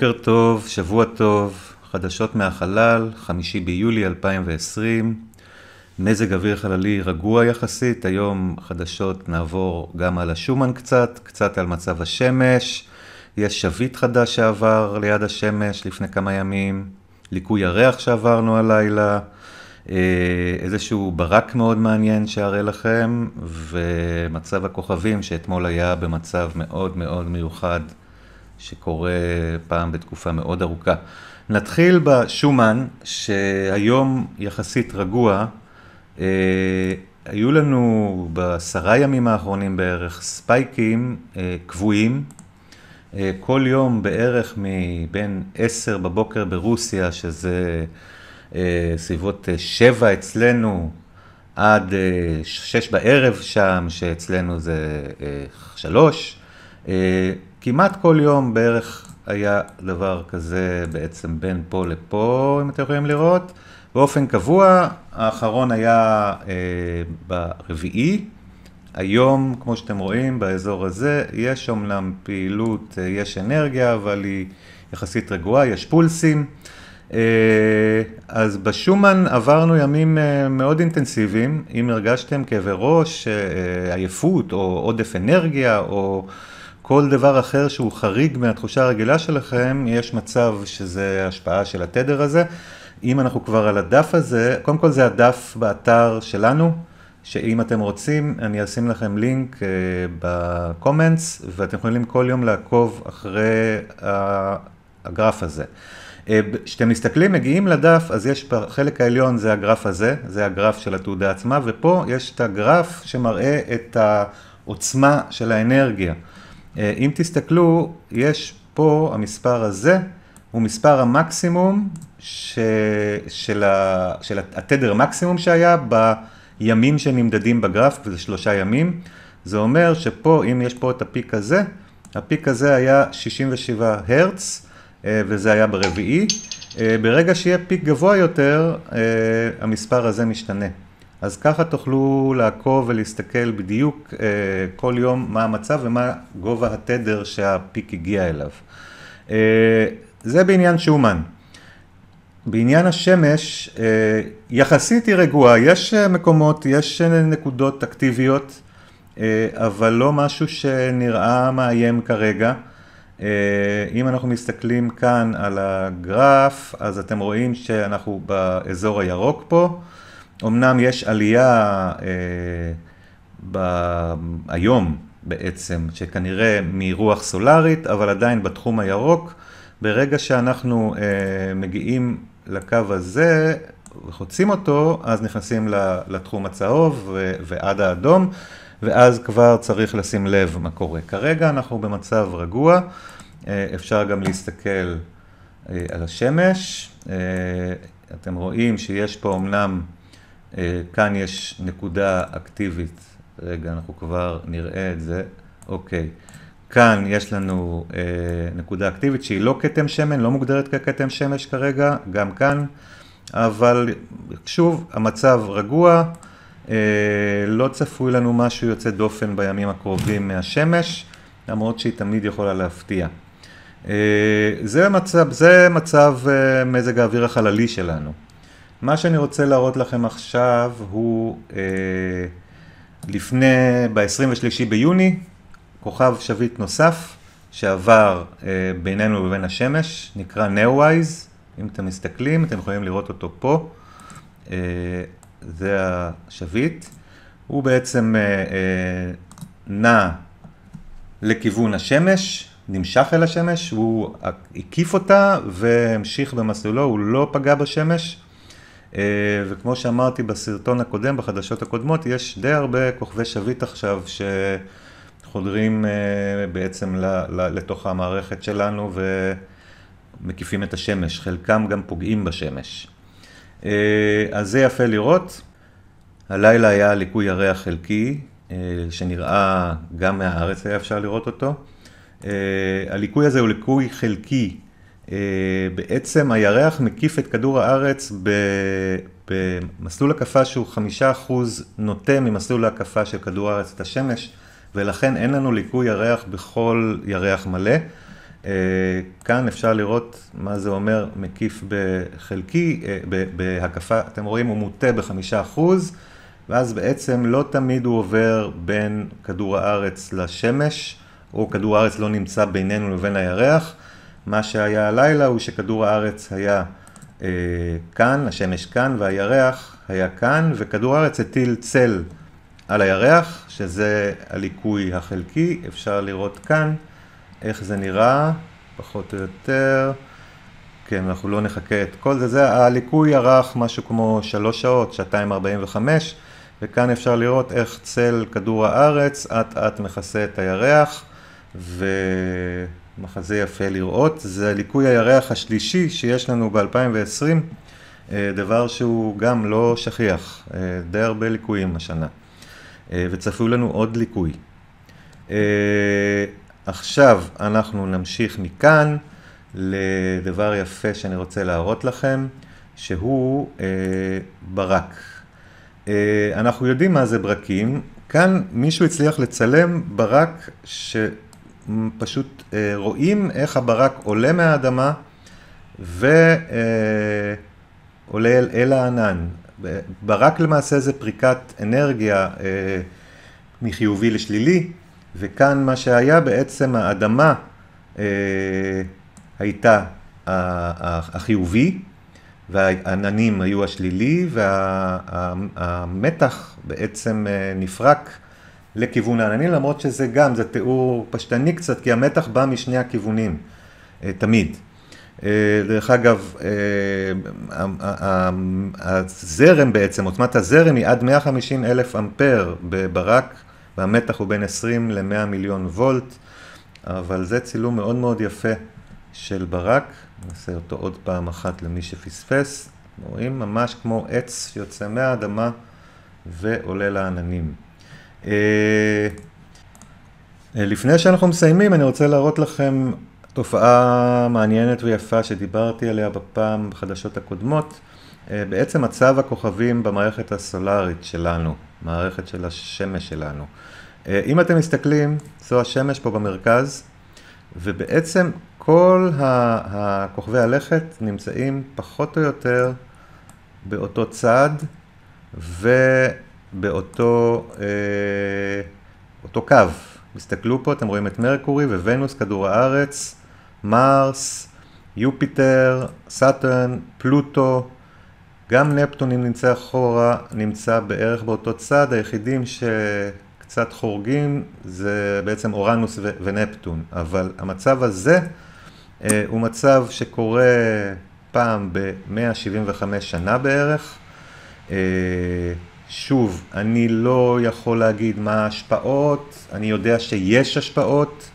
בוקר טוב, שבוע טוב, חדשות מהחלל, חמישי ביולי 2020, מזג אוויר חללי רגוע יחסית, היום חדשות נעבור גם על השומן קצת, קצת על מצב השמש, יש שביט חדש שעבר ליד השמש לפני כמה ימים, ליקוי הריח שעברנו הלילה, אה, איזשהו ברק מאוד מעניין שאראה לכם, ומצב הכוכבים שאתמול היה במצב מאוד מאוד מיוחד. שקורה פעם בתקופה מאוד ארוכה. נתחיל בשומן, שהיום יחסית רגוע. אה, היו לנו בעשרה ימים האחרונים בערך ספייקים אה, קבועים. אה, כל יום בערך מבין עשר בבוקר ברוסיה, שזה אה, סביבות אה, שבע אצלנו, עד אה, שש בערב שם, שאצלנו זה אה, שלוש. כמעט כל יום בערך היה דבר כזה בעצם בין פה לפה, אם אתם יכולים לראות. באופן קבוע, האחרון היה אה, ברביעי. היום, כמו שאתם רואים, באזור הזה, יש אומנם פעילות, אה, יש אנרגיה, אבל היא יחסית רגועה, יש פולסים. אה, אז בשומן עברנו ימים אה, מאוד אינטנסיביים. אם הרגשתם כאבי ראש, אה, אה עייפות, או עודף אנרגיה, או... אה, כל דבר אחר שהוא חריג מהתחושה הרגילה שלכם, יש מצב שזה השפעה של התדר הזה. אם אנחנו כבר על הדף הזה, קודם כל זה הדף באתר שלנו, שאם אתם רוצים, אני אשים לכם לינק uh, אה, בקומנטס, ואתם יכולים כל יום לעקוב אחרי uh, הגרף הזה. אה, כשאתם מסתכלים, מגיעים לדף, אז יש בחלק העליון זה הגרף הזה, זה הגרף של התעודה עצמה, ופה יש את הגרף שמראה את העוצמה של האנרגיה. אה, אם תסתכלו, יש פה, המספר הזה, הוא מספר המקסימום ש... של, ה... של התדר מקסימום שהיה בימים שנמדדים בגרף, וזה שלושה ימים. זה אומר שפה, אם יש פה את הפיק הזה, הפיק הזה היה 67 הרץ, אה, וזה היה ברביעי. אה, ברגע שיהיה פיק גבוה יותר, המספר הזה משתנה. אז ככה תוכלו לעקוב ולהסתכל בדיוק uh, כל יום מה המצב ומה גובה התדר שהפיק הגיע אליו. Uh, זה בעניין שומן. בעניין השמש, uh, יחסית היא רגועה, יש מקומות, יש נקודות אקטיביות, uh, אבל לא משהו שנראה מאיים כרגע. Uh, אם אנחנו מסתכלים כאן על הגרף, אז אתם רואים שאנחנו באזור הירוק פה. אמנם יש עלייה אה, ב- היום בעצם, שכנראה מרוח סולארית, אבל עדיין בתחום הירוק, ברגע שאנחנו אה, מגיעים לקו הזה, וחוצים אותו, אז נכנסים לתחום הצהוב ו- ועד האדום, ואז כבר צריך לשים לב מה קורה. כרגע אנחנו במצב רגוע, אה, אפשר גם להסתכל אה, על השמש. אה, אתם רואים שיש פה אמנם אה, כאן יש נקודה אקטיבית, רגע, אנחנו כבר נראה את זה, אוקיי. כאן יש לנו אה, נקודה אקטיבית שהיא לא כתם שמן, לא מוגדרת ככתם שמש כרגע, גם כאן, אבל שוב, המצב רגוע, אה, לא צפוי לנו משהו יוצא דופן בימים הקרובים מהשמש, למרות שהיא תמיד יכולה להפתיע. אה, זה מצב, זה מצב אה, מזג האוויר החללי שלנו. מה שאני רוצה להראות לכם עכשיו הוא אה, לפני, ב-23 ביוני, כוכב שביט נוסף שעבר אה, בינינו ובין השמש, נקרא נאווייז, אם אתם מסתכלים, אתם יכולים לראות אותו פה, אה, זה השביט, הוא בעצם אה, אה, נע לכיוון השמש, נמשך אל השמש, הוא הקיף אותה והמשיך במסלולו, הוא לא פגע בשמש. אה, וכמו שאמרתי בסרטון הקודם, בחדשות הקודמות, יש די הרבה כוכבי שביט עכשיו שחודרים אה, בעצם לתוך המערכת שלנו ומקיפים את השמש, חלקם גם פוגעים בשמש. אה, אז זה יפה לראות. הלילה היה ליקוי ירח חלקי, שנראה גם מהארץ היה אפשר לראות אותו. הליקוי הזה הוא ליקוי חלקי אה, בעצם הירח מקיף את כדור הארץ במסלול הקפה שהוא חמישה אחוז נוטה ממסלול ההקפה של כדור הארץ את השמש, ולכן אין לנו ליקוי ירח בכל ירח מלא. אה, כאן אפשר לראות מה זה אומר מקיף בחלקי, אה, בהקפה, אתם רואים, הוא מוטה בחמישה אחוז, ואז בעצם לא תמיד הוא עובר בין כדור הארץ לשמש, או כדור הארץ לא נמצא בינינו לבין הירח. מה שהיה הלילה הוא שכדור הארץ היה אה, כאן, השמש כאן, והירח היה כאן, וכדור הארץ הטיל צל על הירח, שזה הליקוי החלקי, אפשר לראות כאן איך זה נראה, פחות או יותר. כן, אנחנו לא נחכה את כל זה, זה הליקוי ארך משהו כמו שלוש שעות, שעתיים ארבעים וחמש, וכאן אפשר לראות איך צל כדור הארץ אט אט מכסה את הירח, ו... מחזה יפה לראות, זה ליקוי הירח השלישי שיש לנו ב-2020, אה, דבר שהוא גם לא שכיח, אה, די הרבה ליקויים השנה, אה, וצפו לנו עוד ליקוי. עכשיו אנחנו נמשיך מכאן לדבר יפה שאני רוצה להראות לכם, שהוא ברק. אנחנו יודעים מה זה ברקים, כאן מישהו הצליח לצלם ברק ש... פשוט אה, רואים איך הברק עולה מהאדמה ועולה אה, אל, אל הענן. ברק למעשה זה פריקת אנרגיה אה, מחיובי לשלילי, וכאן מה שהיה בעצם האדמה אה, הייתה החיובי, והעננים היו השלילי, והמתח וה, בעצם אה, נפרק. לכיוון העננים, למרות שזה גם, זה תיאור פשטני קצת, כי המתח בא משני הכיוונים, אה, תמיד. אה, דרך אגב, אה, הזרם בעצם, עוצמת הזרם היא עד 150 אלף אמפר בברק, והמתח הוא בין 20 ל-100 מיליון וולט, אבל זה צילום מאוד מאוד יפה של ברק, נעשה אותו עוד פעם אחת למי שפספס, רואים ממש כמו עץ שיוצא מהאדמה ועולה לעננים. אה, אה, לפני שאנחנו מסיימים, אני רוצה להראות לכם תופעה מעניינת ויפה שדיברתי עליה בפעם בחדשות הקודמות. אה, בעצם מצב הכוכבים במערכת הסולארית שלנו, מערכת של השמש שלנו. אם אתם מסתכלים, זו השמש פה במרכז, ובעצם כל הכוכבי הלכת נמצאים פחות או יותר באותו צד, ו... באותו אה, אותו קו. תסתכלו פה, אתם רואים את מרקורי וונוס, כדור הארץ, מרס, יופיטר, סאטרן, פלוטו, גם נפטון אם נמצא אחורה, נמצא בערך באותו צד, היחידים שקצת חורגים זה בעצם אורנוס ו- ונפטון, אבל המצב הזה אה, הוא מצב שקורה פעם ב-175 שנה בערך. אה, שוב, אני לא יכול להגיד מה ההשפעות, אני יודע שיש השפעות,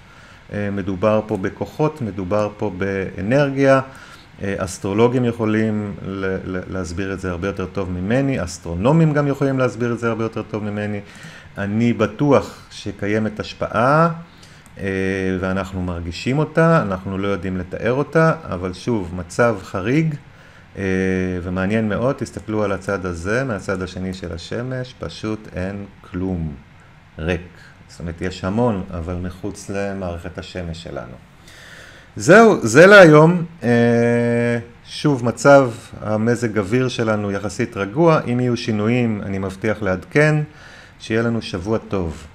אה, מדובר פה בכוחות, מדובר פה באנרגיה, אה, אסטרולוגים יכולים להסביר את זה הרבה יותר טוב ממני, אסטרונומים גם יכולים להסביר את זה הרבה יותר טוב ממני. אני בטוח שקיימת השפעה אה, ואנחנו מרגישים אותה, אנחנו לא יודעים לתאר אותה, אבל שוב, מצב חריג. אה, ומעניין מאוד, תסתכלו על הצד הזה, מהצד השני של השמש, פשוט אין כלום, ריק. זאת אומרת, יש המון, אבל מחוץ למערכת השמש שלנו. זהו, זה להיום. אה, שוב, מצב המזג אוויר שלנו יחסית רגוע. אם יהיו שינויים, אני מבטיח לעדכן. שיהיה לנו שבוע טוב.